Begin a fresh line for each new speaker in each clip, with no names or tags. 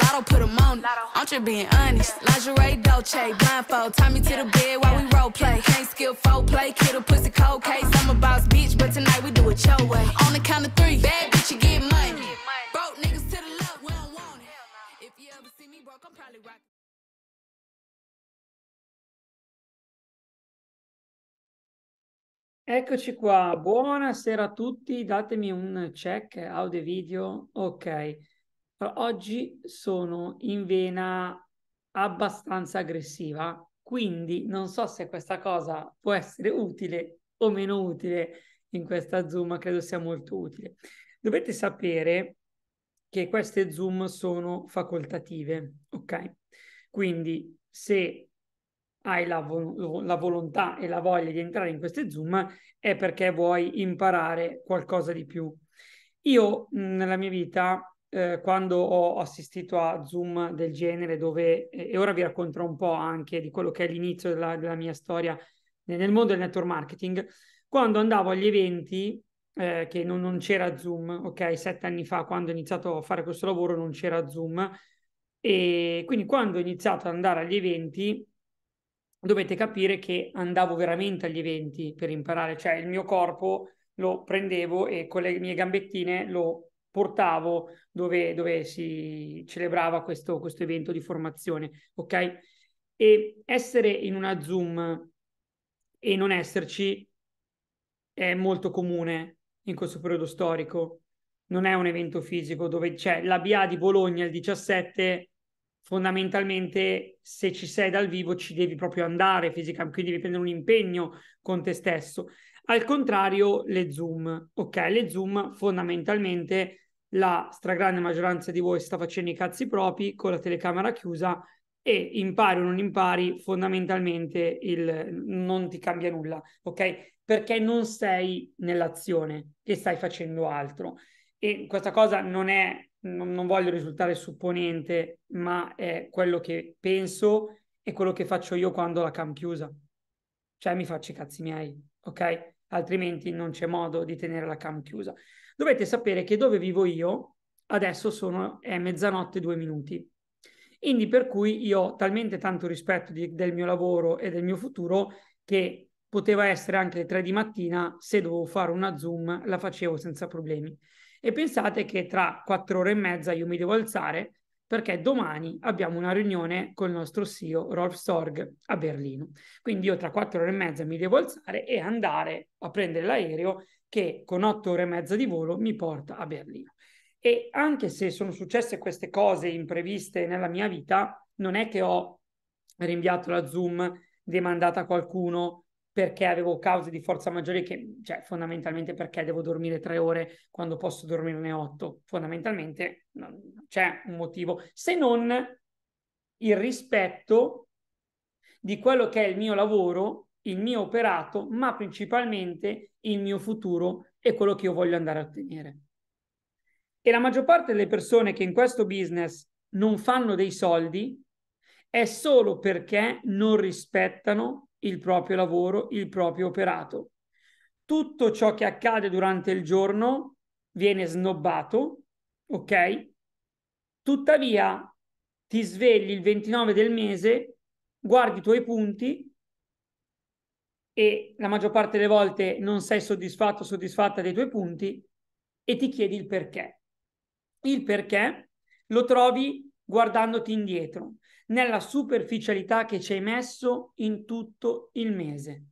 Lotto put them on. I'm just being honest. Lingerie, Dolce, blindfold. Tie me to the bed while we role play. Can't skill full play. Kid a pussy cold case. I'm a boss bitch, but tonight we do it your way. On the count of three, bad bitch, you get money. Broke niggas to the left, we don't want it. If you ever see me broke, I'm probably rocking. Eccoci qua, buonasera a tutti, datemi un check audio e video, ok. Allora, oggi sono in vena abbastanza aggressiva, quindi non so se questa cosa può essere utile o meno utile in questa Zoom, ma credo sia molto utile. Dovete sapere che queste Zoom sono facoltative, ok? Quindi se hai la, vo- la, volontà e la voglia di entrare in queste Zoom è perché vuoi imparare qualcosa di più. Io nella mia vita eh, quando ho assistito a Zoom del genere, dove, eh, e ora vi racconterò un po' anche di quello che è l'inizio della, della mia storia nel mondo del network marketing, quando andavo agli eventi eh, che non, non, c'era Zoom, ok? Sette anni fa, quando ho iniziato a fare questo lavoro, non c'era Zoom. E quindi quando ho iniziato ad andare agli eventi, dovete capire che andavo veramente agli eventi per imparare, cioè il mio corpo lo prendevo e con le mie gambettine lo portavo dove, dove si celebrava questo, questo, evento di formazione, ok? E essere in una Zoom e non esserci è molto comune in questo periodo storico. Non è un evento fisico dove c'è cioè, la BA di Bologna il 17, fondamentalmente se ci sei dal vivo ci devi proprio andare fisicamente, quindi devi prendere un impegno con te stesso. Al contrario, le Zoom, ok? Le Zoom fondamentalmente la stragrande maggioranza di voi sta facendo i cazzi propri con la telecamera chiusa e impari o non impari, fondamentalmente il, non ti cambia nulla, ok? Perché non sei nell'azione che stai facendo altro. E questa cosa non è, non, non voglio risultare supponente, ma è quello che penso e quello che faccio io quando la cam chiusa. Cioè mi faccio i cazzi miei, ok? altrimenti non c'è modo di tenere la cam chiusa. Dovete sapere che dove vivo io adesso sono, è mezzanotte e due minuti. Quindi per cui io ho talmente tanto rispetto di, del mio lavoro e del mio futuro che poteva essere anche le tre di mattina, se dovevo fare una Zoom la facevo senza problemi. E pensate che tra quattro ore e mezza io mi devo alzare, perché domani abbiamo una riunione con il nostro CEO Rolf Sorg a Berlino. Quindi io tra quattro ore e mezza mi devo alzare e andare a prendere l'aereo che con otto ore e mezza di volo mi porta a Berlino. E anche se sono successe queste cose impreviste nella mia vita, non è che ho rinviato la Zoom, demandata a qualcuno, perché avevo cause di forza maggiore che, cioè, fondamentalmente perché devo dormire tre ore quando posso dormirne otto. Fondamentalmente non c'è un motivo, se non il rispetto di quello che è il mio lavoro, il mio operato, ma principalmente il mio futuro e quello che io voglio andare a ottenere. E la maggior parte delle persone che in questo business non fanno dei soldi è solo perché non rispettano il proprio lavoro, il proprio operato. Tutto ciò che accade durante il giorno viene snobbato, ok? Tuttavia, ti svegli il 29 del mese, guardi i tuoi punti e la maggior parte delle volte non sei soddisfatto o soddisfatta dei tuoi punti e ti chiedi il perché. Il perché lo trovi guardandoti indietro, nella superficialità che ci hai messo in tutto il mese.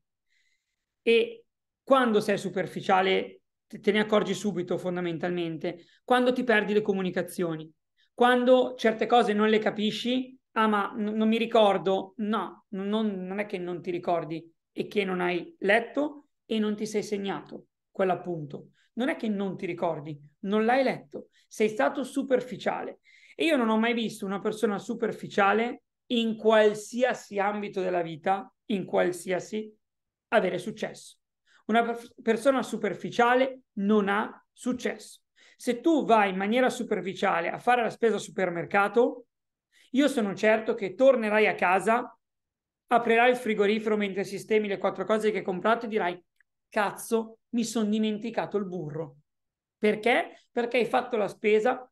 E quando sei superficiale te ne accorgi subito fondamentalmente, quando ti perdi le comunicazioni, quando certe cose non le capisci, ah ma n- non mi ricordo, no, non, non è che non ti ricordi e che non hai letto e non ti sei segnato quell'appunto. Non è che non ti ricordi, non l'hai letto, sei stato superficiale. E io non ho mai visto una persona superficiale in qualsiasi ambito della vita, in qualsiasi, avere successo. Una per- persona superficiale non ha successo. Se tu vai in maniera superficiale a fare la spesa al supermercato, io sono certo che tornerai a casa, aprirai il frigorifero mentre sistemi le quattro cose che hai comprato e dirai, cazzo, mi sono dimenticato il burro. Perché? Perché hai fatto la spesa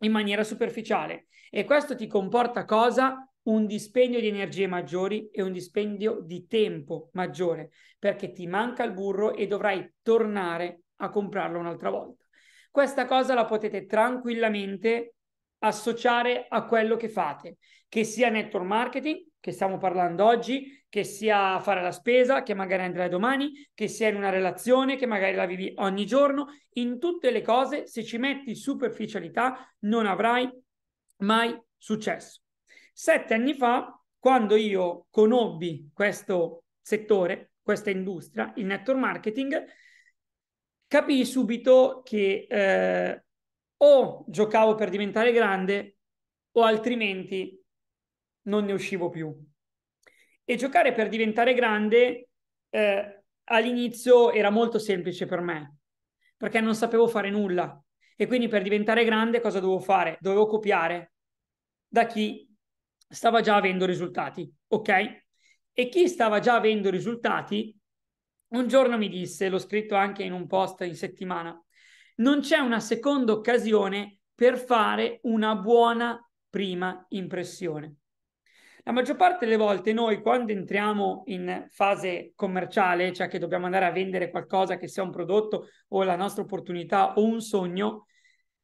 in maniera superficiale e questo ti comporta cosa? Un dispendio di energie maggiori e un dispendio di tempo maggiore perché ti manca il burro e dovrai tornare a comprarlo un'altra volta. Questa cosa la potete tranquillamente associare a quello che fate che sia network marketing, che stiamo parlando oggi, che sia fare la spesa, che magari andrai domani, che sia in una relazione, che magari la vivi ogni giorno, in tutte le cose, se ci metti superficialità non avrai mai successo. Sette anni fa, quando io conobbi questo settore, questa industria, il network marketing, capii subito che eh, o giocavo per diventare grande o altrimenti non ne uscivo più. E giocare per diventare grande eh, all'inizio era molto semplice per me, perché non sapevo fare nulla. E quindi per diventare grande cosa dovevo fare? Dovevo copiare da chi stava già avendo risultati, ok? E chi stava già avendo risultati, un giorno mi disse, l'ho scritto anche in un post in settimana, non c'è una seconda occasione per fare una buona prima impressione. La maggior parte delle volte noi quando entriamo in fase commerciale, cioè che dobbiamo andare a vendere qualcosa che sia un prodotto o la nostra opportunità o un sogno,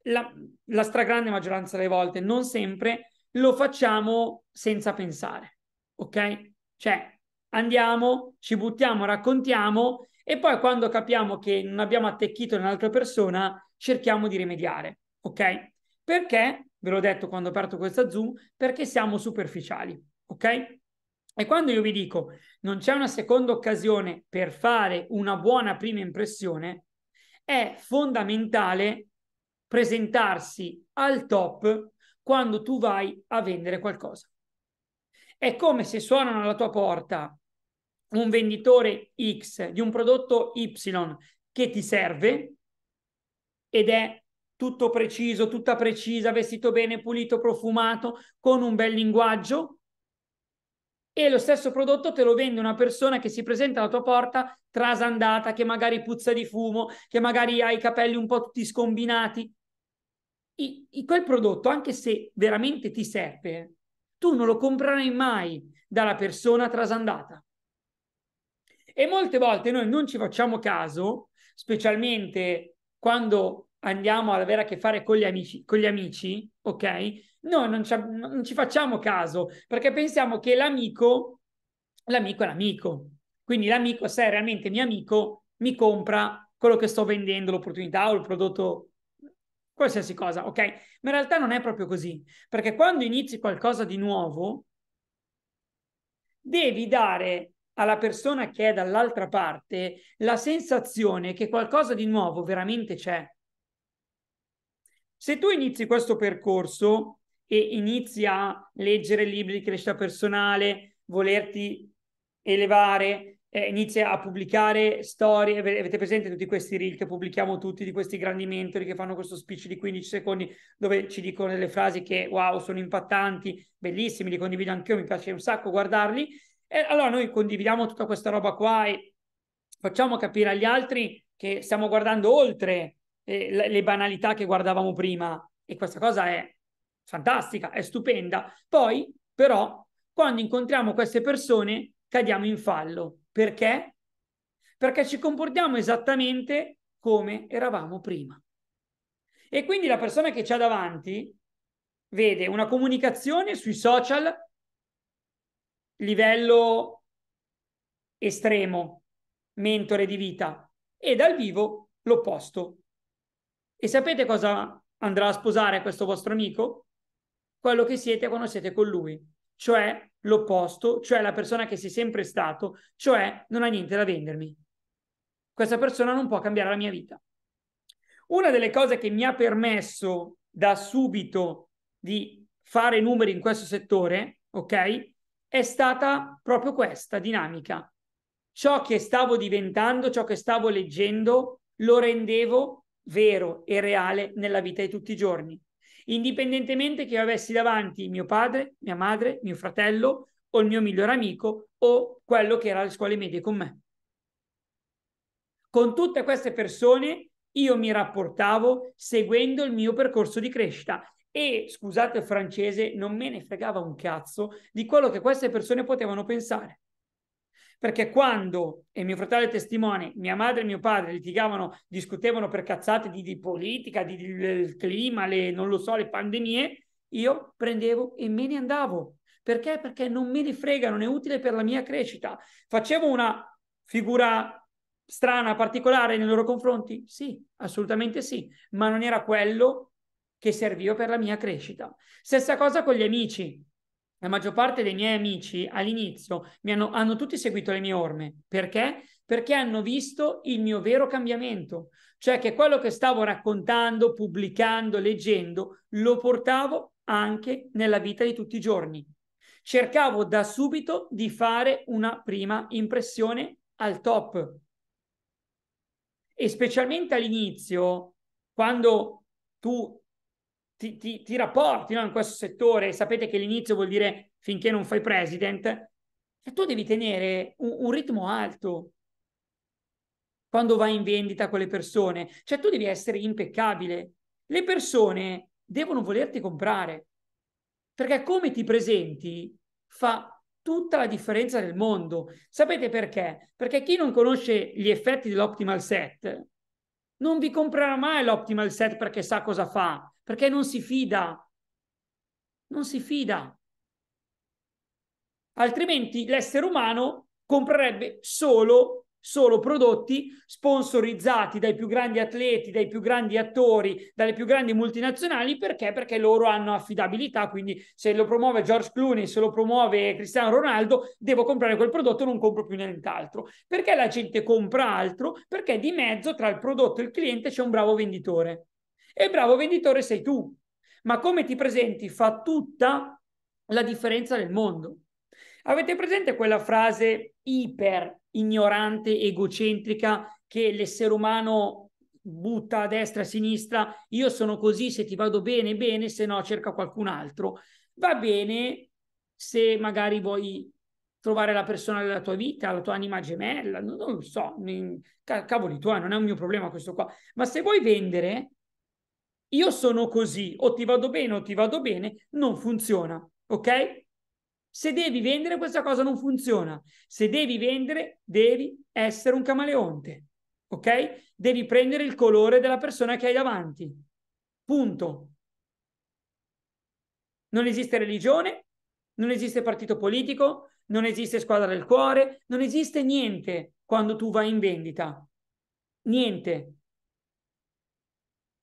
la, la stragrande maggioranza delle volte, non sempre, lo facciamo senza pensare, ok? Cioè andiamo, ci buttiamo, raccontiamo e poi quando capiamo che non abbiamo attecchito un'altra persona, cerchiamo di rimediare, ok? Perché, ve l'ho detto quando ho aperto questa Zoom, perché siamo superficiali ok? E quando io vi dico non c'è una seconda occasione per fare una buona prima impressione, è fondamentale presentarsi al top quando tu vai a vendere qualcosa. È come se suonano alla tua porta un venditore X di un prodotto Y che ti serve ed è tutto preciso, tutta precisa, vestito bene, pulito, profumato, con un bel linguaggio, e lo stesso prodotto te lo vende una persona che si presenta alla tua porta trasandata, che magari puzza di fumo, che magari ha i capelli un po' tutti scombinati. I, i quel prodotto, anche se veramente ti serve, tu non lo comprerai mai dalla persona trasandata. E molte volte noi non ci facciamo caso, specialmente quando andiamo ad avere a che fare con gli amici, con gli amici ok? Noi non ci, non ci facciamo caso perché pensiamo che l'amico, l'amico è l'amico. Quindi l'amico, se è realmente mio amico, mi compra quello che sto vendendo, l'opportunità o il prodotto, qualsiasi cosa, ok? Ma in realtà non è proprio così, perché quando inizi qualcosa di nuovo, devi dare alla persona che è dall'altra parte la sensazione che qualcosa di nuovo veramente c'è. Se tu inizi questo percorso e inizi a leggere libri di crescita personale, volerti elevare, eh, inizia a pubblicare storie. Avete presente tutti questi reel che pubblichiamo tutti di questi grandi mentori che fanno questo speech di 15 secondi dove ci dicono delle frasi che wow, sono impattanti, bellissimi, li condivido anch'io, mi piace un sacco guardarli. E allora noi condividiamo tutta questa roba qua e facciamo capire agli altri che stiamo guardando oltre eh, le, le banalità che guardavamo prima e questa cosa è fantastica, è stupenda. Poi però quando incontriamo queste persone cadiamo in fallo. Perché? Perché ci comportiamo esattamente come eravamo prima. E quindi la persona che c'è davanti vede una comunicazione sui social livello estremo, mentore di vita, e dal vivo l'opposto, e sapete cosa andrà a sposare questo vostro amico? Quello che siete quando siete con lui, cioè l'opposto, cioè la persona che sei sempre stato, cioè non ha niente da vendermi. Questa persona non può cambiare la mia vita. Una delle cose che mi ha permesso da subito di fare numeri in questo settore, ok, è stata proprio questa dinamica. Ciò che stavo diventando, ciò che stavo leggendo, lo rendevo vero e reale nella vita di tutti i giorni. Indipendentemente che io avessi davanti mio padre, mia madre, mio fratello o il mio migliore amico o quello che era alle scuole medie con me. Con tutte queste persone io mi rapportavo seguendo il mio percorso di crescita e, scusate il francese, non me ne fregava un cazzo di quello che queste persone potevano pensare. Perché quando, e mio fratello è testimone, mia madre e mio padre litigavano, discutevano per cazzate di, di politica, di, di, del clima, le, non lo so, le pandemie, io prendevo e me ne andavo. Perché? Perché non me ne frega, non è utile per la mia crescita. Facevo una figura strana, particolare nei loro confronti? Sì, assolutamente sì, ma non era quello che serviva per la mia crescita. Stessa cosa con gli amici la maggior parte dei miei amici all'inizio mi hanno, hanno tutti seguito le mie orme. Perché? Perché hanno visto il mio vero cambiamento. Cioè che quello che stavo raccontando, pubblicando, leggendo, lo portavo anche nella vita di tutti i giorni. Cercavo da subito di fare una prima impressione al top. E specialmente all'inizio, quando tu ti, ti, ti rapporti no, in questo settore, sapete che l'inizio vuol dire finché non fai president, e cioè, tu devi tenere un, un ritmo alto quando vai in vendita con le persone, cioè tu devi essere impeccabile. Le persone devono volerti comprare, perché come ti presenti fa tutta la differenza del mondo. Sapete perché? Perché chi non conosce gli effetti dell'optimal set non vi comprerà mai l'optimal set perché sa cosa fa, perché non si fida. Non si fida. Altrimenti l'essere umano comprerebbe solo, solo prodotti sponsorizzati dai più grandi atleti, dai più grandi attori, dalle più grandi multinazionali, perché? Perché loro hanno affidabilità, quindi se lo promuove George Clooney, se lo promuove Cristiano Ronaldo, devo comprare quel prodotto, non compro più nient'altro. Perché la gente compra altro? Perché di mezzo tra il prodotto e il cliente c'è un bravo venditore. E bravo venditore sei tu, ma come ti presenti fa tutta la differenza nel mondo. Avete presente quella frase iper ignorante, egocentrica che l'essere umano butta a destra e a sinistra, io sono così, se ti vado bene, bene, se no cerca qualcun altro. Va bene se magari vuoi trovare la persona della tua vita, la tua anima gemella, non, lo so, cavoli tuoi, non è un mio problema questo qua, ma se vuoi vendere, io sono così, o ti vado bene o ti vado bene, non funziona, ok? Se devi vendere questa cosa non funziona. Se devi vendere devi essere un camaleonte, ok? Devi prendere il colore della persona che hai davanti. Punto. Non esiste religione, non esiste partito politico, non esiste squadra del cuore, non esiste niente quando tu vai in vendita. Niente.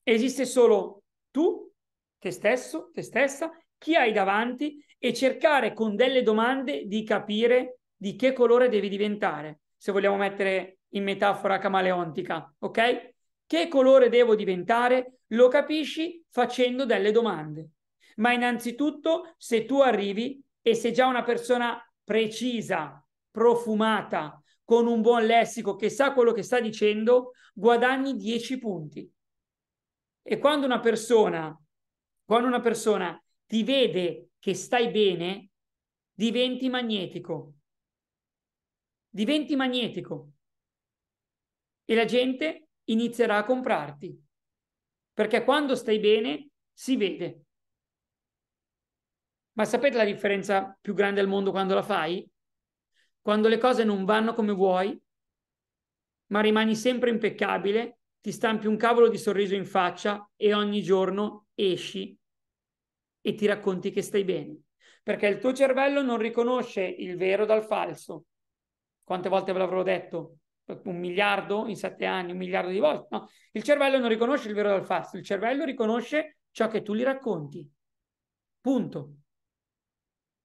Esiste solo tu, te stesso, te stessa, chi hai davanti e cercare con delle domande di capire di che colore devi diventare, se vogliamo mettere in metafora camaleontica, ok? Che colore devo diventare? Lo capisci facendo delle domande. Ma innanzitutto, se tu arrivi e sei già una persona precisa, profumata, con un buon lessico che sa quello che sta dicendo, guadagni 10 punti. E quando una persona, quando una persona ti vede che stai bene, diventi magnetico. Diventi magnetico. E la gente inizierà a comprarti. Perché quando stai bene si vede. Ma sapete la differenza più grande al mondo quando la fai? Quando le cose non vanno come vuoi, ma rimani sempre impeccabile ti stampi un cavolo di sorriso in faccia e ogni giorno esci e ti racconti che stai bene, perché il tuo cervello non riconosce il vero dal falso. Quante volte ve l'avrò detto? Un miliardo in sette anni, un miliardo di volte. No, il cervello non riconosce il vero dal falso, il cervello riconosce ciò che tu gli racconti. Punto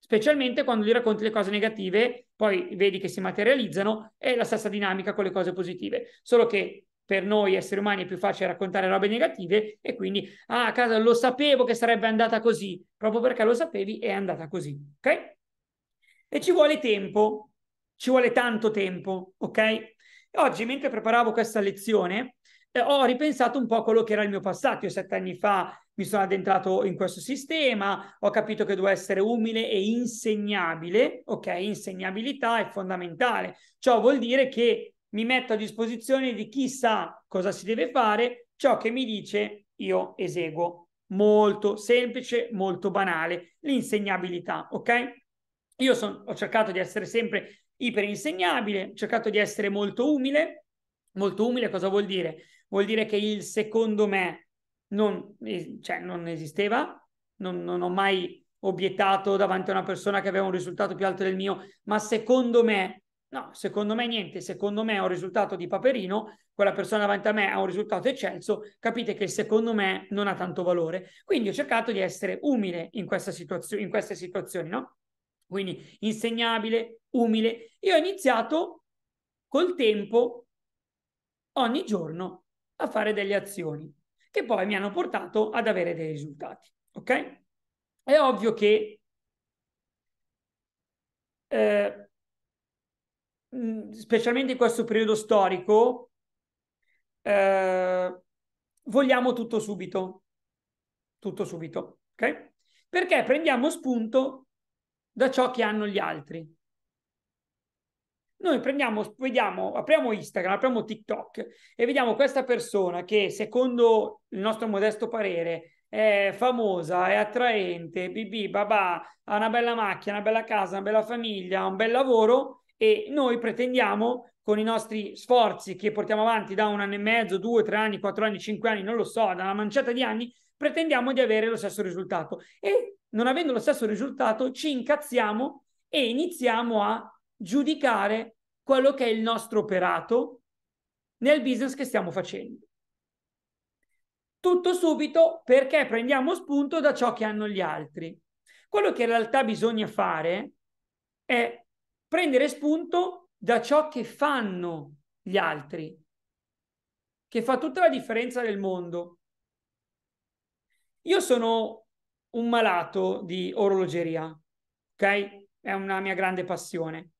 specialmente quando gli racconti le cose negative, poi vedi che si materializzano, è la stessa dinamica con le cose positive, solo che per noi esseri umani è più facile raccontare robe negative e quindi, ah, a casa lo sapevo che sarebbe andata così, proprio perché lo sapevi è andata così, ok? E ci vuole tempo, ci vuole tanto tempo, ok? Oggi, mentre preparavo questa lezione, eh, ho ripensato un po' a quello che era il mio passato. Io sette anni fa mi sono addentrato in questo sistema, ho capito che devo essere umile e insegnabile, ok? Insegnabilità è fondamentale. Ciò vuol dire che mi metto a disposizione di chi sa cosa si deve fare, ciò che mi dice io eseguo. Molto semplice, molto banale, l'insegnabilità, ok? Io son, ho cercato di essere sempre iperinsegnabile, ho cercato di essere molto umile. Molto umile cosa vuol dire? Vuol dire che il secondo me non, cioè, non esisteva, non, non ho mai obiettato davanti a una persona che aveva un risultato più alto del mio, ma secondo me No, secondo me niente, secondo me è un risultato di Paperino, quella persona davanti a me ha un risultato eccelso, capite che secondo me non ha tanto valore. Quindi ho cercato di essere umile in, situazio- in queste situazioni, no? Quindi insegnabile, umile. Io ho iniziato col tempo, ogni giorno, a fare delle azioni che poi mi hanno portato ad avere dei risultati, ok? È ovvio che... Eh, mh, specialmente in questo periodo storico, eh, vogliamo tutto subito. Tutto subito, ok? Perché prendiamo spunto da ciò che hanno gli altri. Noi prendiamo, vediamo, apriamo Instagram, apriamo TikTok e vediamo questa persona che secondo il nostro modesto parere è famosa, è attraente, bibì, babà, ha una bella macchina, una bella casa, una bella famiglia, un bel lavoro e noi pretendiamo con i nostri sforzi che portiamo avanti da un anno e mezzo, due, tre anni, quattro anni, cinque anni, non lo so, da una manciata di anni, pretendiamo di avere lo stesso risultato e non avendo lo stesso risultato ci incazziamo e iniziamo a giudicare quello che è il nostro operato nel business che stiamo facendo. Tutto subito perché prendiamo spunto da ciò che hanno gli altri. Quello che in realtà bisogna fare è prendere spunto da ciò che fanno gli altri, che fa tutta la differenza del mondo. Io sono un malato di orologeria, ok? È una mia grande passione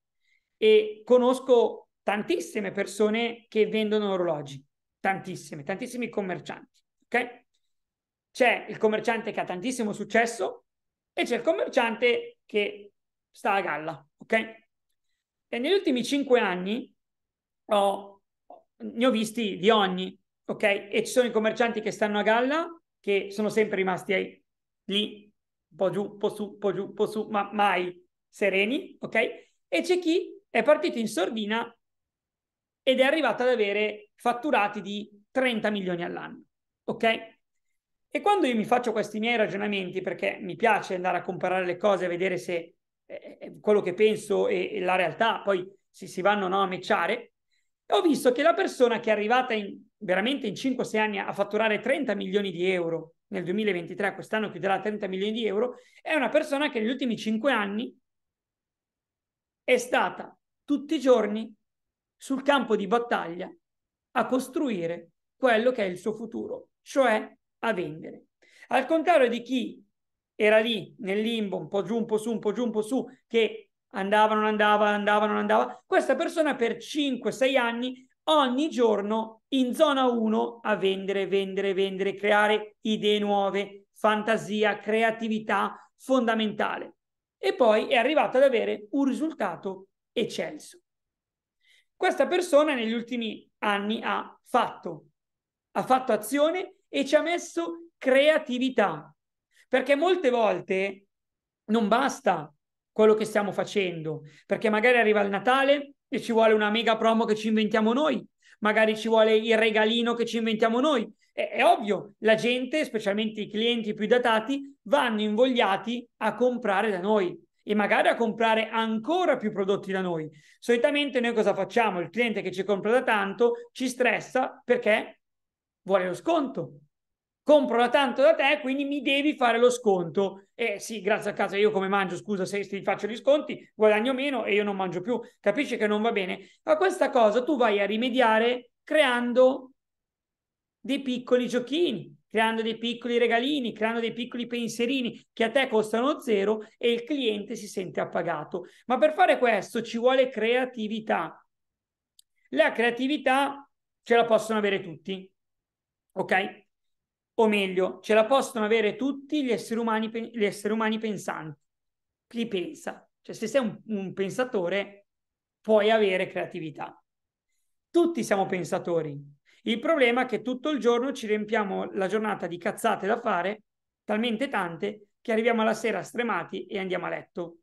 e conosco tantissime persone che vendono orologi, tantissime, tantissimi commercianti, ok? C'è il commerciante che ha tantissimo successo e c'è il commerciante che sta a galla, ok? E negli ultimi cinque anni ho, ne ho visti di ogni, ok? E ci sono i commercianti che stanno a galla, che sono sempre rimasti ai, lì, un po' giù, un po' su, un po' giù, un po' su, ma mai sereni, ok? E c'è chi è partito in sordina ed è arrivato ad avere fatturati di 30 milioni all'anno, ok? E quando io mi faccio questi miei ragionamenti, perché mi piace andare a comparare le cose, e vedere se eh, quello che penso e, e, la realtà poi si, si vanno no, a mecciare, ho visto che la persona che è arrivata in, veramente in 5-6 anni a fatturare 30 milioni di euro nel 2023, quest'anno chiuderà 30 milioni di euro, è una persona che negli ultimi 5 anni è stata tutti i giorni sul campo di battaglia a costruire quello che è il suo futuro, cioè a vendere. Al contrario di chi era lì nel limbo, un po' giù, un po' su, un po' giù, un po' su, che andava, non andava, andava, non andava. Questa persona per 5-6 anni, ogni giorno in zona 1 a vendere, vendere, vendere, creare idee nuove, fantasia, creatività fondamentale. E poi è arrivato ad avere un risultato eccelso. Questa persona negli ultimi anni ha fatto, ha fatto azione e ci ha messo creatività, perché molte volte non basta quello che stiamo facendo, perché magari arriva il Natale e ci vuole una mega promo che ci inventiamo noi, magari ci vuole il regalino che ci inventiamo noi. È, è ovvio, la gente, specialmente i clienti più datati, vanno invogliati a comprare da noi e magari a comprare ancora più prodotti da noi. Solitamente noi cosa facciamo? Il cliente che ci compra da tanto ci stressa perché vuole lo sconto, compro da tanto da te, quindi mi devi fare lo sconto. E eh, sì, grazie a casa, io come mangio, scusa se ti faccio gli sconti, guadagno meno e io non mangio più. Capisci che non va bene? A questa cosa tu vai a rimediare creando dei piccoli giochini, creando dei piccoli regalini, creando dei piccoli pensierini che a te costano zero e il cliente si sente appagato. Ma per fare questo ci vuole creatività. La creatività ce la possono avere tutti. Ok? O meglio, ce la possono avere tutti gli esseri umani, gli esseri umani pensanti. Chi pensa? Cioè, se sei un, un pensatore, puoi avere creatività. Tutti siamo pensatori. Il problema è che tutto il giorno ci riempiamo la giornata di cazzate da fare, talmente tante, che arriviamo alla sera stremati e andiamo a letto.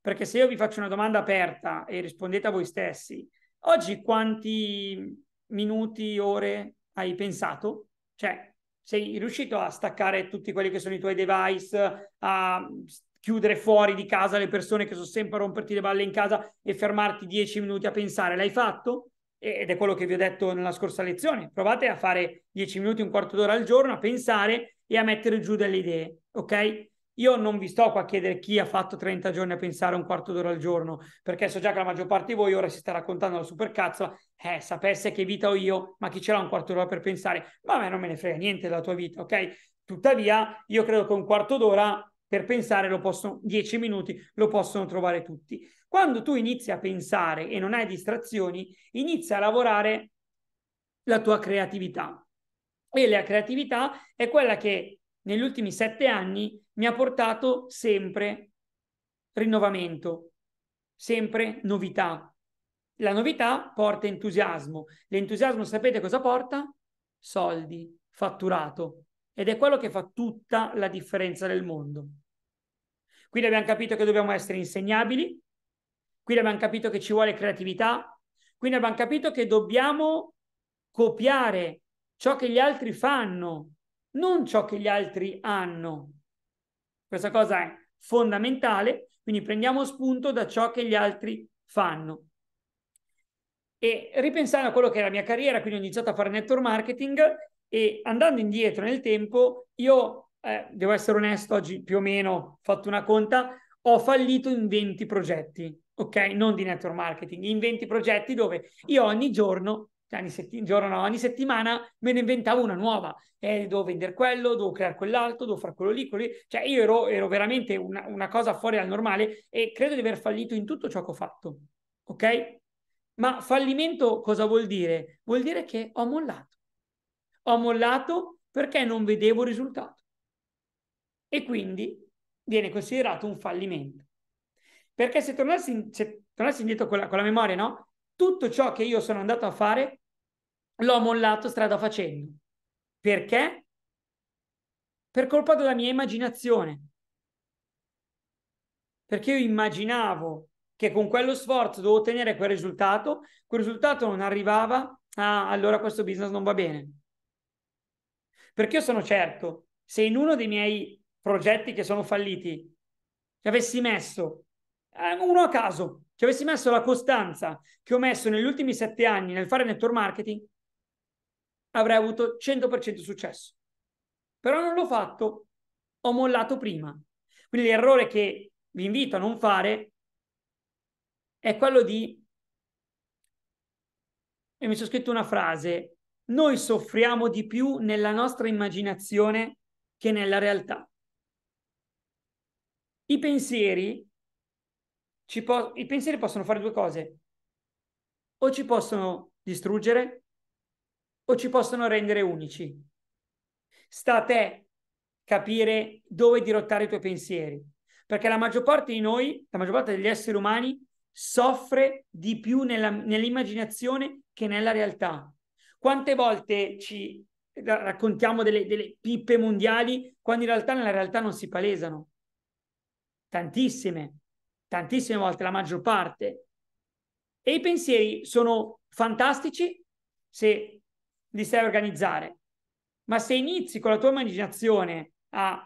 Perché se io vi faccio una domanda aperta e rispondete a voi stessi, oggi quanti minuti, ore hai pensato? Cioè, sei riuscito a staccare tutti quelli che sono i tuoi device, a chiudere fuori di casa le persone che sono sempre a romperti le balle in casa e fermarti dieci minuti a pensare. L'hai fatto? Ed è quello che vi ho detto nella scorsa lezione. Provate a fare dieci minuti, un quarto d'ora al giorno, a pensare e a mettere giù delle idee, ok? Io non vi sto qua a chiedere chi ha fatto 30 giorni a pensare un quarto d'ora al giorno, perché so già che la maggior parte di voi ora si sta raccontando la supercazzola, eh, sapesse che vita ho io, ma chi ce l'ha un quarto d'ora per pensare? Ma a me non me ne frega niente della tua vita, ok? Tuttavia, io credo che un quarto d'ora per pensare lo possono, 10 minuti lo possono trovare tutti. Quando tu inizi a pensare e non hai distrazioni, inizia a lavorare la tua creatività. E la creatività è quella che negli ultimi sette anni mi ha portato sempre rinnovamento, sempre novità. La novità porta entusiasmo. L'entusiasmo sapete cosa porta? Soldi, fatturato. Ed è quello che fa tutta la differenza del mondo. Quindi abbiamo capito che dobbiamo essere insegnabili, quindi abbiamo capito che ci vuole creatività, quindi abbiamo capito che dobbiamo copiare ciò che gli altri fanno non ciò che gli altri hanno. Questa cosa è fondamentale, quindi prendiamo spunto da ciò che gli altri fanno. E ripensando a quello che era la mia carriera, quindi ho iniziato a fare network marketing e andando indietro nel tempo, io, eh, devo essere onesto, oggi più o meno ho fatto una conta, ho fallito in 20 progetti, ok? Non di network marketing, in 20 progetti dove io ogni giorno cioè, ogni, sett- giorno, ogni settimana me ne inventavo una nuova. Eh, devo vendere quello, devo creare quell'altro, devo fare quello lì, quello lì. Cioè io ero, ero veramente una, una cosa fuori dal normale e credo di aver fallito in tutto ciò che ho fatto. Ok? Ma fallimento cosa vuol dire? Vuol dire che ho mollato. Ho mollato perché non vedevo risultato. E quindi viene considerato un fallimento. Perché se tornassi, se tornassi indietro con la, con la memoria, no? Tutto ciò che io sono andato a fare l'ho mollato strada facendo. Perché? Per colpa della mia immaginazione. Perché io immaginavo che con quello sforzo dovevo ottenere quel risultato, quel risultato non arrivava, ah, allora questo business non va bene. Perché io sono certo, se in uno dei miei progetti che sono falliti ci avessi messo, eh, uno a caso, ci avessi messo la costanza che ho messo negli ultimi sette anni nel fare network marketing, avrei avuto 100% successo. Però non l'ho fatto, ho mollato prima. Quindi l'errore che vi invito a non fare è quello di... E mi sono scritto una frase, noi soffriamo di più nella nostra immaginazione che nella realtà. I pensieri, po- I pensieri possono fare due cose, o ci possono distruggere o ci possono rendere unici. Sta a te capire dove dirottare i tuoi pensieri, perché la maggior parte di noi, la maggior parte degli esseri umani, soffre di più nella, nell'immaginazione che nella realtà. Quante volte ci raccontiamo delle, delle pippe mondiali quando in realtà nella realtà non si palesano? Tantissime, tantissime volte, la maggior parte. E i pensieri sono fantastici se li sai organizzare. Ma se inizi con la tua immaginazione a,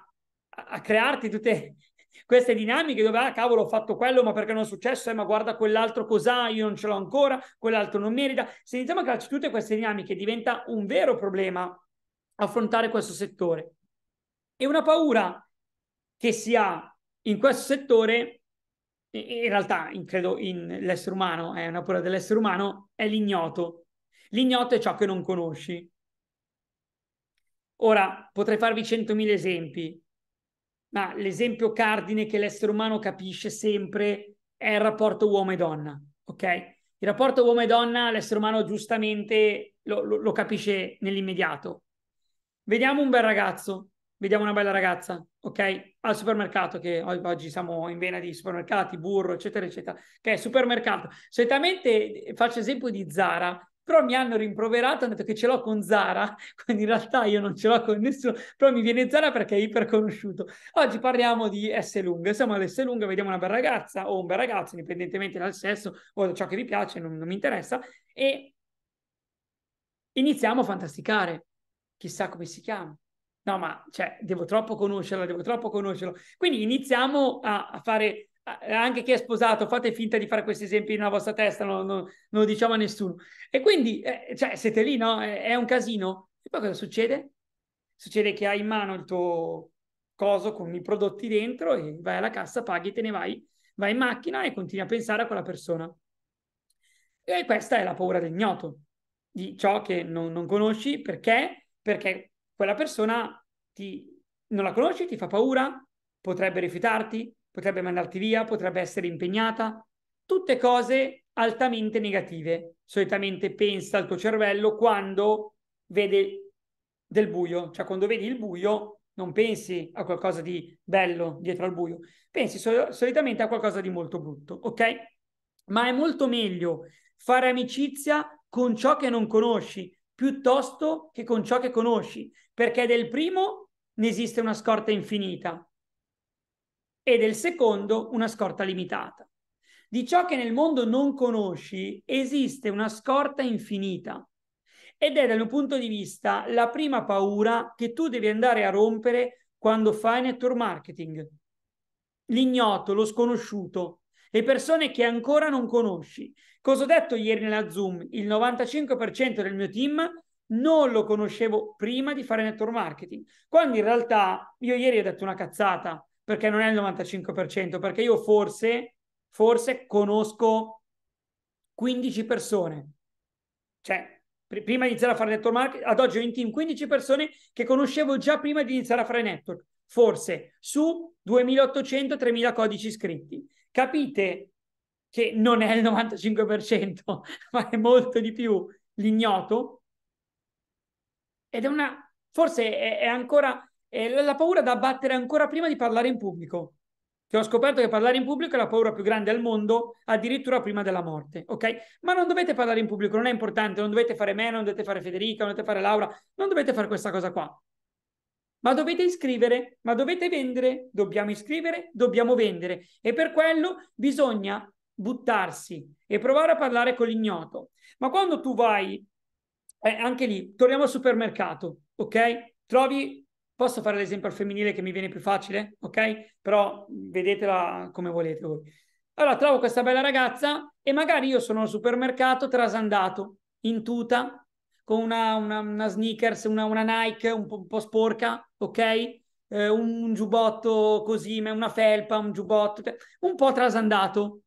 a crearti tutte queste dinamiche dove, ah, cavolo, ho fatto quello, ma perché non è successo? Eh, ma guarda quell'altro cos'ha, io non ce l'ho ancora, quell'altro non merita. Se iniziamo a crearci tutte queste dinamiche, diventa un vero problema affrontare questo settore. E una paura che si ha in questo settore, in realtà in, credo in l'essere umano, è una paura dell'essere umano, è l'ignoto. L'ignoto è ciò che non conosci. Ora, potrei farvi centomila esempi, ma l'esempio cardine che l'essere umano capisce sempre è il rapporto uomo e donna, ok? Il rapporto uomo e donna l'essere umano giustamente lo, lo, lo capisce nell'immediato. Vediamo un bel ragazzo, vediamo una bella ragazza, ok? Al supermercato, che oggi siamo in vena di supermercati, burro, eccetera, eccetera, Ok, supermercato. Solitamente faccio esempio di Zara, però mi hanno rimproverato, hanno detto che ce l'ho con Zara, quando in realtà io non ce l'ho con nessuno, però mi viene Zara perché è iperconosciuto. Oggi parliamo di S lunga, siamo all'S lunga, vediamo una bella ragazza o un bel ragazzo, indipendentemente dal sesso o da ciò che vi piace, non, non mi interessa, e iniziamo a fantasticare. Chissà come si chiama no, ma cioè, devo troppo conoscerla, devo troppo conoscerlo. Quindi iniziamo a, a, fare Ah, eh, anche chi è sposato, fate finta di fare questi esempi nella vostra testa, non, non, non lo diciamo a nessuno. E quindi eh, cioè, siete lì, no? È, è, un casino. E poi cosa succede? Succede che hai in mano il tuo coso con i prodotti dentro e vai alla cassa, paghi, te ne vai, vai in macchina e continui a pensare a quella persona. E questa è la paura del ignoto, di ciò che non, non conosci, perché? Perché quella persona ti, non la conosci, ti fa paura, potrebbe rifiutarti, potrebbe mandarti via, potrebbe essere impegnata, tutte cose altamente negative. Solitamente pensa il tuo cervello quando vede del buio, cioè quando vedi il buio non pensi a qualcosa di bello dietro al buio, pensi sol- solitamente a qualcosa di molto brutto, ok? Ma è molto meglio fare amicizia con ciò che non conosci piuttosto che con ciò che conosci, perché del primo ne esiste una scorta infinita, e del secondo una scorta limitata. Di ciò che nel mondo non conosci esiste una scorta infinita ed è dal mio punto di vista la prima paura che tu devi andare a rompere quando fai network marketing. L'ignoto, lo sconosciuto, le persone che ancora non conosci. Cosa ho detto ieri nella Zoom? Il 95% del mio team non lo conoscevo prima di fare network marketing, quando in realtà io ieri ho detto una cazzata, perché non è il 95%, perché io forse, forse conosco 15 persone. Cioè, pr- prima di iniziare a fare network marketing, ad oggi ho in team 15 persone che conoscevo già prima di iniziare a fare network, forse su 2800-3000 codici iscritti. Capite che non è il 95%, ma è molto di più l'ignoto. Ed è una, forse è, è ancora è la paura da abbattere ancora prima di parlare in pubblico. Che ho scoperto che parlare in pubblico è la paura più grande al mondo, addirittura prima della morte, ok? Ma non dovete parlare in pubblico, non è importante, non dovete fare me, non dovete fare Federica, non dovete fare Laura, non dovete fare questa cosa qua. Ma dovete iscrivere, ma dovete vendere, dobbiamo iscrivere, dobbiamo vendere. E per quello bisogna buttarsi e provare a parlare con l'ignoto. Ma quando tu vai, eh, anche lì, torniamo al supermercato, ok? Trovi Posso fare l'esempio al femminile che mi viene più facile, ok? Però vedetela come volete voi. Allora trovo questa bella ragazza e magari io sono al supermercato trasandato, in tuta, con una, una, una sneakers, una, una Nike un po', un po', sporca, ok? Eh, un, un giubbotto così, una felpa, un giubbotto, cioè, un po' trasandato.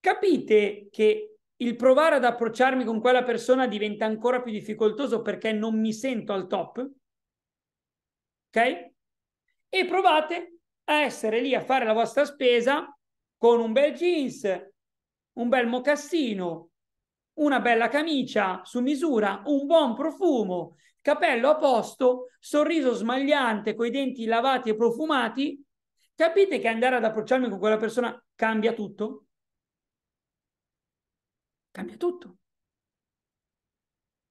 Capite che il provare ad approcciarmi con quella persona diventa ancora più difficoltoso perché non mi sento al top. Ok? E provate a essere lì a fare la vostra spesa con un bel jeans, un bel mocassino, una bella camicia su misura, un buon profumo, capello a posto, sorriso smagliante, coi denti lavati e profumati. Capite che andare ad approcciarmi con quella persona cambia tutto? Cambia tutto.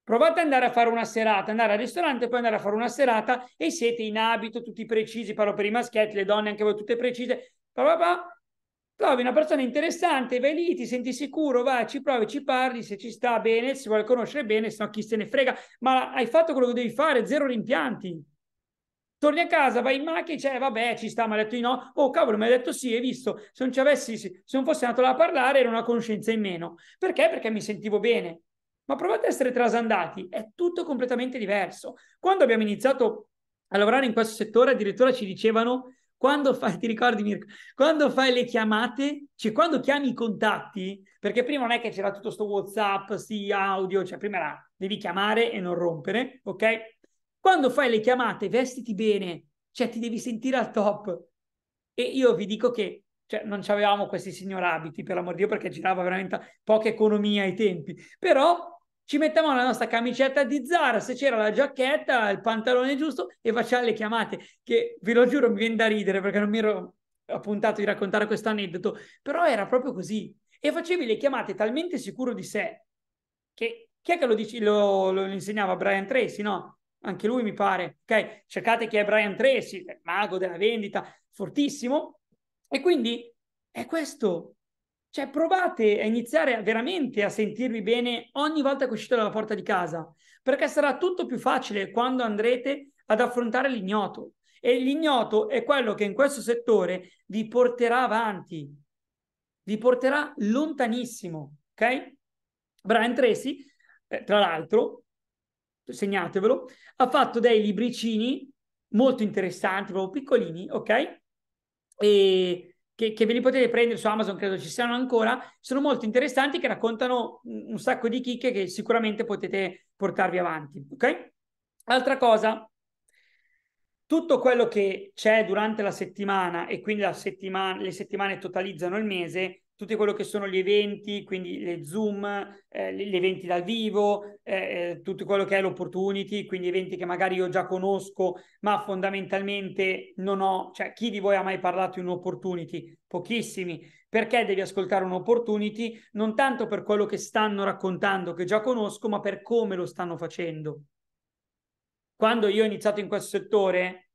Provate ad andare a fare una serata, andare al ristorante, e poi andare a fare una serata e siete in abito, tutti precisi, parlo per i maschietti, le donne anche voi tutte precise. Papà, trovi una persona interessante, vai lì, ti senti sicuro, vai, ci provi, ci parli, se ci sta bene, se vuole conoscere bene, se no chi se ne frega, ma hai fatto quello che devi fare, zero rimpianti. Torni a casa, vai in macchina e dici, eh, vabbè, ci sta, mi ha detto di no. Oh, cavolo, mi ha detto sì, hai visto? Se non ci avessi, se non fossi andato là a parlare, era una conoscenza in meno. Perché? Perché mi sentivo bene. Ma provate a essere trasandati, è tutto completamente diverso. Quando abbiamo iniziato a lavorare in questo settore, addirittura ci dicevano, quando fai, ti ricordi Mirko, quando fai le chiamate, cioè quando chiami i contatti, perché prima non è che c'era tutto questo WhatsApp, sì, audio, cioè prima era, devi chiamare e non rompere, ok? Quando fai le chiamate, vestiti bene, cioè ti devi sentire al top. E io vi dico che cioè, non avevamo questi signor abiti, per l'amor di Dio, perché girava veramente poca economia ai tempi. Però ci mettevamo la nostra camicetta di Zara, se c'era la giacchetta, il pantalone giusto e facciamo le chiamate, che ve lo giuro mi viene da ridere perché non mi ero appuntato di raccontare questo aneddoto, però era proprio così. E facevi le chiamate talmente sicuro di sé che chi è che lo, dice, lo, lo insegnava? Brian Tracy, no? anche lui mi pare, ok? Cercate chi è Brian Tracy, il mago della vendita, fortissimo. E quindi è questo. Cioè provate a iniziare veramente a sentirvi bene ogni volta che uscite dalla porta di casa, perché sarà tutto più facile quando andrete ad affrontare l'ignoto. E l'ignoto è quello che in questo settore vi porterà avanti, vi porterà lontanissimo, ok? Brian Tracy, eh, tra l'altro, segnatevelo, ha fatto dei libricini molto interessanti, proprio piccolini, ok? E che, che, ve li potete prendere su Amazon, credo ci siano ancora, sono molto interessanti che raccontano un sacco di chicche che sicuramente potete portarvi avanti, ok? Altra cosa, tutto quello che c'è durante la settimana e quindi la settimana, le settimane totalizzano il mese, tutti quello che sono gli eventi, quindi le Zoom, eh, gli eventi dal vivo, eh, eh, tutto quello che è l'opportunity, quindi eventi che magari io già conosco, ma fondamentalmente non ho, cioè chi di voi ha mai parlato di un'opportunity? Pochissimi. Perché devi ascoltare un'opportunity? Non tanto per quello che stanno raccontando, che già conosco, ma per come lo stanno facendo. Quando io ho iniziato in questo settore,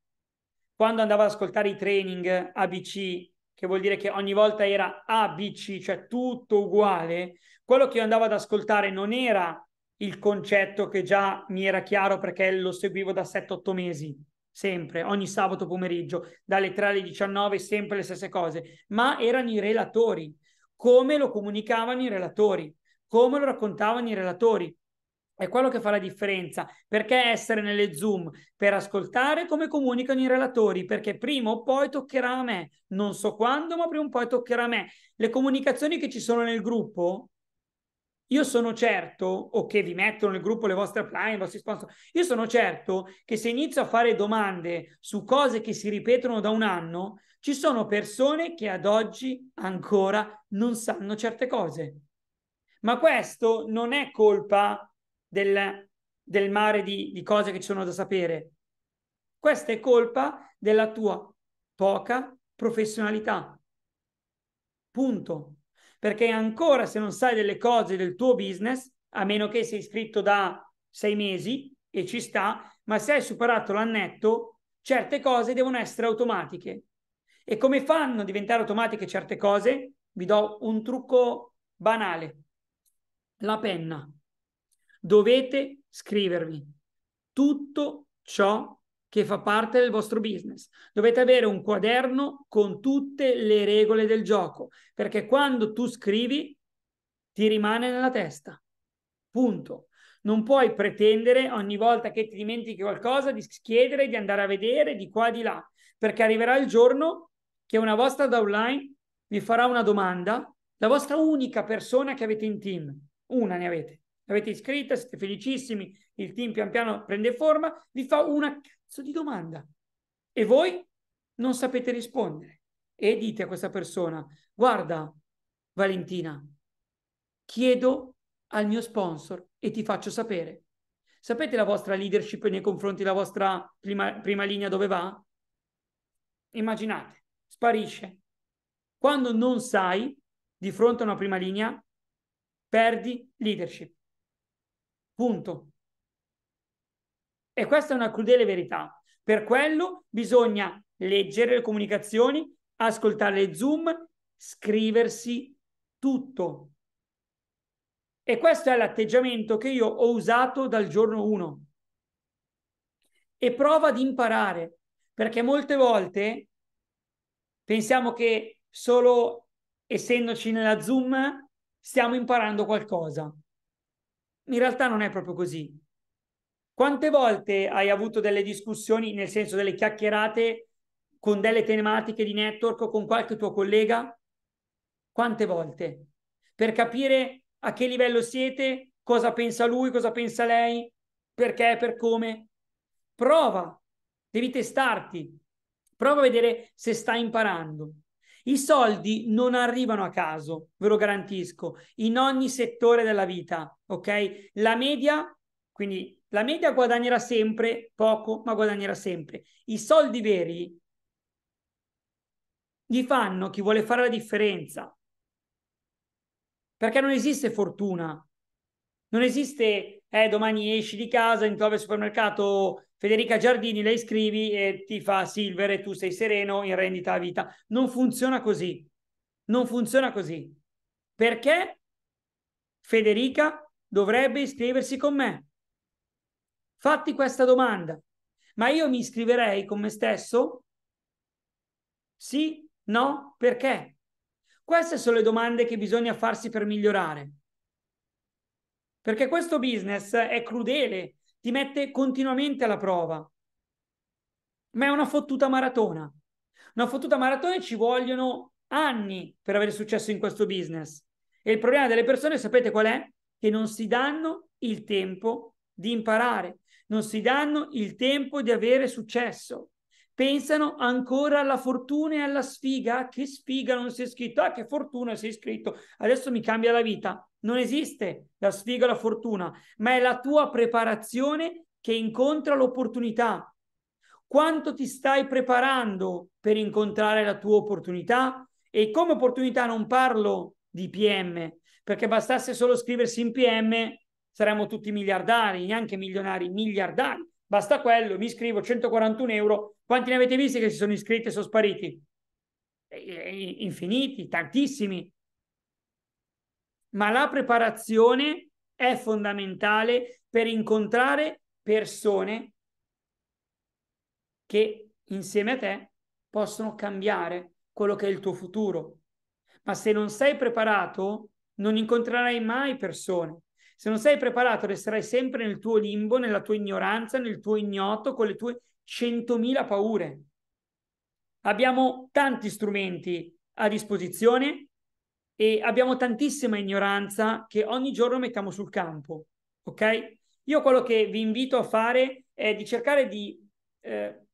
quando andavo ad ascoltare i training ABC, che vuol dire che ogni volta era ABC, cioè tutto uguale, quello che io andavo ad ascoltare non era il concetto che già mi era chiaro perché lo seguivo da 7-8 mesi, sempre, ogni sabato pomeriggio, dalle 3 alle 19, sempre le stesse cose, ma erano i relatori, come lo comunicavano i relatori, come lo raccontavano i relatori. È quello che fa la differenza, perché essere nelle Zoom per ascoltare come comunicano i relatori, perché prima o poi toccherà a me, non so quando, ma prima o poi toccherà a me. Le comunicazioni che ci sono nel gruppo, io sono certo, o che vi mettono nel gruppo le vostre apply, i vostri sponsor, io sono certo che se inizio a fare domande su cose che si ripetono da un anno, ci sono persone che ad oggi ancora non sanno certe cose. Ma questo non è colpa del, del mare di, di cose che ci sono da sapere. Questa è colpa della tua poca professionalità. Punto. Perché ancora se non sai delle cose del tuo business, a meno che sei iscritto da sei mesi e ci sta, ma se hai superato l'annetto, certe cose devono essere automatiche. E come fanno a diventare automatiche certe cose? Vi do un trucco banale. La penna dovete scrivervi tutto ciò che fa parte del vostro business. Dovete avere un quaderno con tutte le regole del gioco, perché quando tu scrivi ti rimane nella testa. Punto. Non puoi pretendere ogni volta che ti dimentichi qualcosa di chiedere, di andare a vedere di qua e di là, perché arriverà il giorno che una vostra da online vi farà una domanda, la vostra unica persona che avete in team, una ne avete, l'avete iscritta, siete felicissimi, il team pian piano prende forma, vi fa una cazzo di domanda e voi non sapete rispondere e dite a questa persona, guarda Valentina, chiedo al mio sponsor e ti faccio sapere. Sapete la vostra leadership nei confronti della vostra prima, prima linea dove va? Immaginate, sparisce. Quando non sai, di fronte a una prima linea, perdi leadership. Punto. E questa è una crudele verità. Per quello bisogna leggere le comunicazioni, ascoltare le Zoom, scriversi tutto. E questo è l'atteggiamento che io ho usato dal giorno 1. E prova ad imparare, perché molte volte pensiamo che solo essendoci nella Zoom stiamo imparando qualcosa in realtà non è proprio così. Quante volte hai avuto delle discussioni, nel senso delle chiacchierate con delle tematiche di network o con qualche tuo collega? Quante volte? Per capire a che livello siete, cosa pensa lui, cosa pensa lei, perché, per come. Prova, devi testarti, prova a vedere se stai imparando. I soldi non arrivano a caso, ve lo garantisco, in ogni settore della vita, ok? La media, quindi la media guadagnerà sempre poco, ma guadagnerà sempre. I soldi veri li fanno chi vuole fare la differenza. Perché non esiste fortuna, non esiste, eh, domani esci di casa, trovi al supermercato Federica Giardini, lei scrivi e ti fa Silver e tu sei sereno in rendita a vita. Non funziona così. Non funziona così. Perché Federica dovrebbe iscriversi con me? Fatti questa domanda. Ma io mi iscriverei con me stesso? Sì? No? Perché? Queste sono le domande che bisogna farsi per migliorare perché questo business è crudele, ti mette continuamente alla prova. Ma è una fottuta maratona. Una fottuta maratona e ci vogliono anni per avere successo in questo business. E il problema delle persone, sapete qual è? Che non si danno il tempo di imparare, non si danno il tempo di avere successo pensano ancora alla fortuna e alla sfiga. Che sfiga non si è scritto? Ah, che fortuna si è scritto. Adesso mi cambia la vita. Non esiste la sfiga o la fortuna, ma è la tua preparazione che incontra l'opportunità. Quanto ti stai preparando per incontrare la tua opportunità? E come opportunità non parlo di PM, perché bastasse solo scriversi in PM saremmo tutti miliardari, neanche milionari, miliardari Basta quello, mi iscrivo, 141 euro. Quanti ne avete visti che si sono iscritti e sono spariti? Infiniti, tantissimi. Ma la preparazione è fondamentale per incontrare persone che insieme a te possono cambiare quello che è il tuo futuro. Ma se non sei preparato, non incontrerai mai persone. Se non sei preparato, resterai sempre nel tuo limbo, nella tua ignoranza, nel tuo ignoto, con le tue centomila paure. Abbiamo tanti strumenti a disposizione e abbiamo tantissima ignoranza che ogni giorno mettiamo sul campo, ok? Io quello che vi invito a fare è di cercare di eh,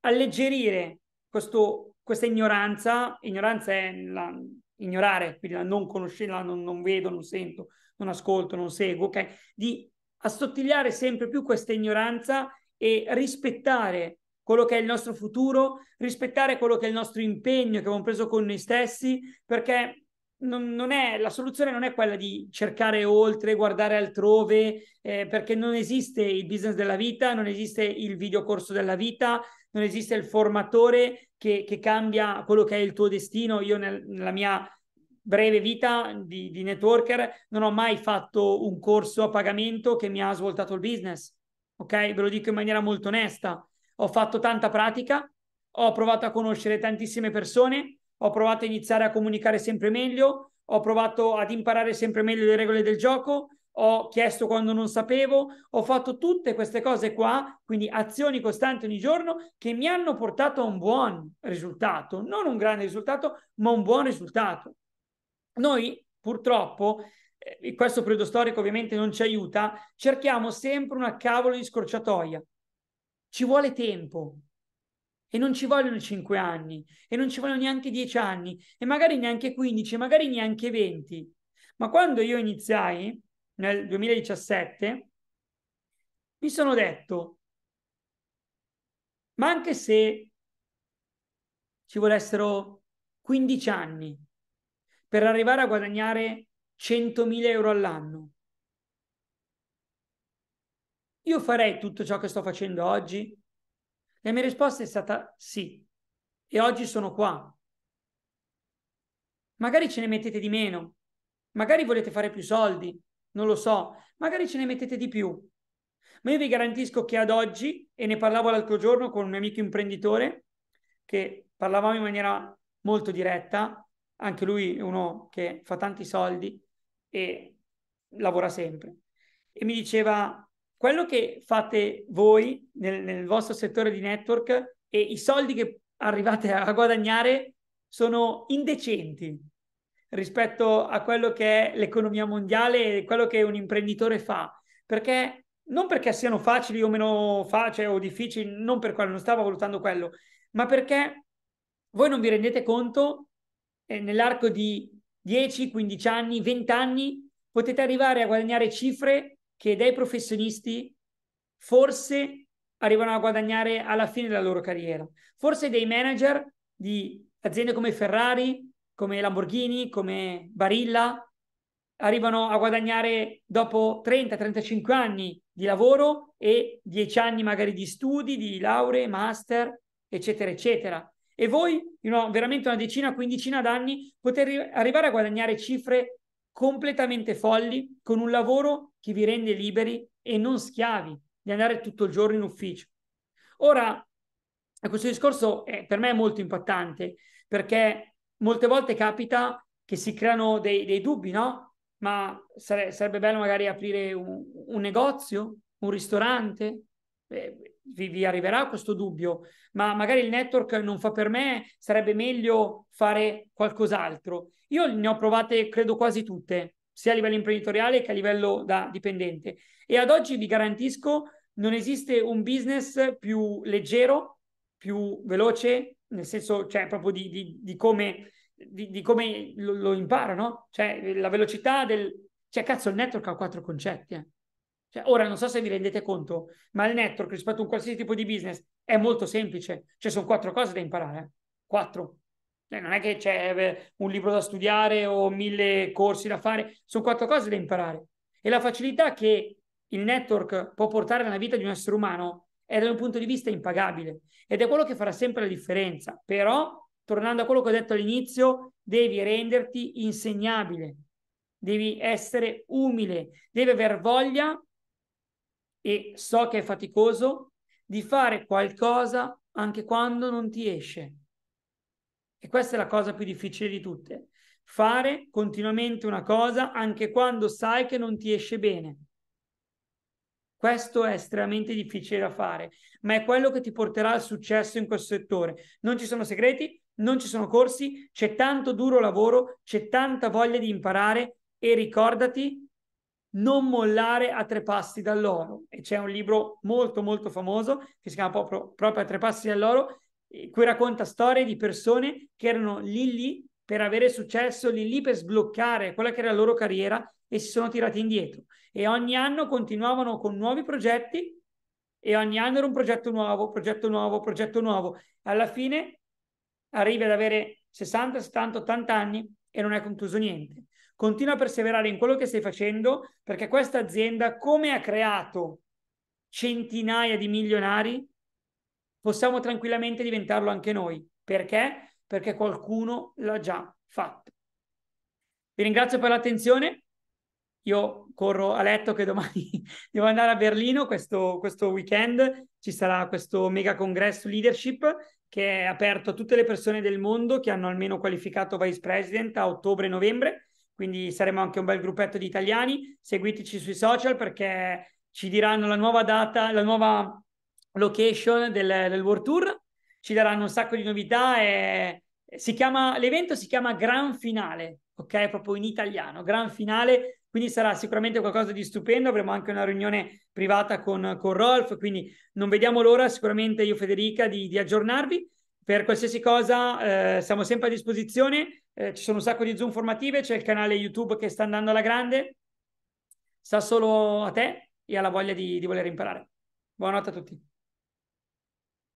alleggerire questo, questa ignoranza, ignoranza è la, ignorare, quindi la non conoscenza, non, non vedo, non sento, non ascolto, non seguo, ok? Di assottigliare sempre più questa ignoranza e rispettare quello che è il nostro futuro, rispettare quello che è il nostro impegno che abbiamo preso con noi stessi, perché non, non è, la soluzione non è quella di cercare oltre, guardare altrove, eh, perché non esiste il business della vita, non esiste il videocorso della vita, non esiste il formatore che, che cambia quello che è il tuo destino. Io nel, nella mia breve vita di, di networker non ho mai fatto un corso a pagamento che mi ha svoltato il business. Ok, ve lo dico in maniera molto onesta. Ho fatto tanta pratica, ho provato a conoscere tantissime persone, ho provato a iniziare a comunicare sempre meglio, ho provato ad imparare sempre meglio le regole del gioco, ho chiesto quando non sapevo, ho fatto tutte queste cose qua, quindi azioni costanti ogni giorno che mi hanno portato a un buon risultato, non un grande risultato, ma un buon risultato noi purtroppo in eh, questo periodo storico ovviamente non ci aiuta, cerchiamo sempre una cavolo di scorciatoia. Ci vuole tempo e non ci vogliono cinque anni e non ci vogliono neanche dieci anni e magari neanche 15, magari neanche venti Ma quando io iniziai nel 2017 mi sono detto ma anche se ci volessero 15 anni per arrivare a guadagnare 100.000 euro all'anno, io farei tutto ciò che sto facendo oggi? La mia risposta è stata sì. E oggi sono qua. Magari ce ne mettete di meno, magari volete fare più soldi, non lo so, magari ce ne mettete di più. Ma io vi garantisco che ad oggi, e ne parlavo l'altro giorno con un mio amico imprenditore, che parlavamo in maniera molto diretta, anche lui è uno che fa tanti soldi e lavora sempre. E mi diceva, quello che fate voi nel, nel vostro settore di network e i soldi che arrivate a guadagnare sono indecenti rispetto a quello che è l'economia mondiale e quello che un imprenditore fa, perché non perché siano facili o meno facili o difficili, non per quello, non stavo valutando quello, ma perché voi non vi rendete conto eh, nell'arco di 10, 15 anni, 20 anni, potete arrivare a guadagnare cifre che dai professionisti forse arrivano a guadagnare alla fine della loro carriera. Forse dei manager di aziende come Ferrari, come Lamborghini, come Barilla, arrivano a guadagnare dopo 30-35 anni di lavoro e 10 anni magari di studi, di lauree, master, eccetera, eccetera e voi in una, veramente una decina, quindicina d'anni potete arrivare a guadagnare cifre completamente folli con un lavoro che vi rende liberi e non schiavi di andare tutto il giorno in ufficio. Ora, questo discorso è, per me è molto impattante perché molte volte capita che si creano dei, dei dubbi, no? Ma sare, sarebbe bello magari aprire un, un negozio, un ristorante, eh, vi, vi, arriverà questo dubbio, ma magari il network non fa per me, sarebbe meglio fare qualcos'altro. Io ne ho provate, credo, quasi tutte, sia a livello imprenditoriale che a livello da dipendente. E ad oggi vi garantisco, non esiste un business più leggero, più veloce, nel senso, cioè, proprio di, di, di come... Di, di, come lo, lo no? cioè la velocità del... Cioè, cazzo, il network ha quattro concetti, eh. Cioè, ora non so se vi rendete conto, ma il network rispetto a un qualsiasi tipo di business è molto semplice. Cioè, sono quattro cose da imparare. Quattro. Cioè, non è che c'è eh, un libro da studiare o mille corsi da fare, sono quattro cose da imparare. E la facilità che il network può portare nella vita di un essere umano è da un punto di vista impagabile ed è quello che farà sempre la differenza. Però, tornando a quello che ho detto all'inizio, devi renderti insegnabile, devi essere umile, devi aver voglia e so che è faticoso, di fare qualcosa anche quando non ti esce. E questa è la cosa più difficile di tutte. Fare continuamente una cosa anche quando sai che non ti esce bene. Questo è estremamente difficile da fare, ma è quello che ti porterà al successo in questo settore. Non ci sono segreti, non ci sono corsi, c'è tanto duro lavoro, c'è tanta voglia di imparare e ricordati non mollare a tre passi dall'oro. E c'è un libro molto molto famoso che si chiama proprio, proprio a tre passi dall'oro, in eh, cui racconta storie di persone che erano lì lì per avere successo, lì lì per sbloccare quella che era la loro carriera e si sono tirati indietro. E ogni anno continuavano con nuovi progetti e ogni anno era un progetto nuovo, progetto nuovo, progetto nuovo. Alla fine arrivi ad avere 60, 70, 80 anni e non hai concluso niente continua a perseverare in quello che stai facendo perché questa azienda, come ha creato centinaia di milionari, possiamo tranquillamente diventarlo anche noi. Perché? Perché qualcuno l'ha già fatto. Vi ringrazio per l'attenzione. Io corro a letto che domani devo andare a Berlino questo, questo, weekend. Ci sarà questo mega congresso leadership che è aperto a tutte le persone del mondo che hanno almeno qualificato vice president a ottobre-novembre quindi saremo anche un bel gruppetto di italiani. Seguiteci sui social perché ci diranno la nuova data, la nuova location del, del World Tour, ci daranno un sacco di novità e si chiama, l'evento si chiama Gran Finale, ok? Proprio in italiano, Gran Finale, quindi sarà sicuramente qualcosa di stupendo, avremo anche una riunione privata con, con Rolf, quindi non vediamo l'ora sicuramente io Federica di, di aggiornarvi per qualsiasi cosa eh, siamo sempre a disposizione, eh, ci sono un sacco di Zoom formative, c'è il canale YouTube che sta andando alla grande, sta solo a te e alla voglia di, di voler imparare. Buonanotte a tutti.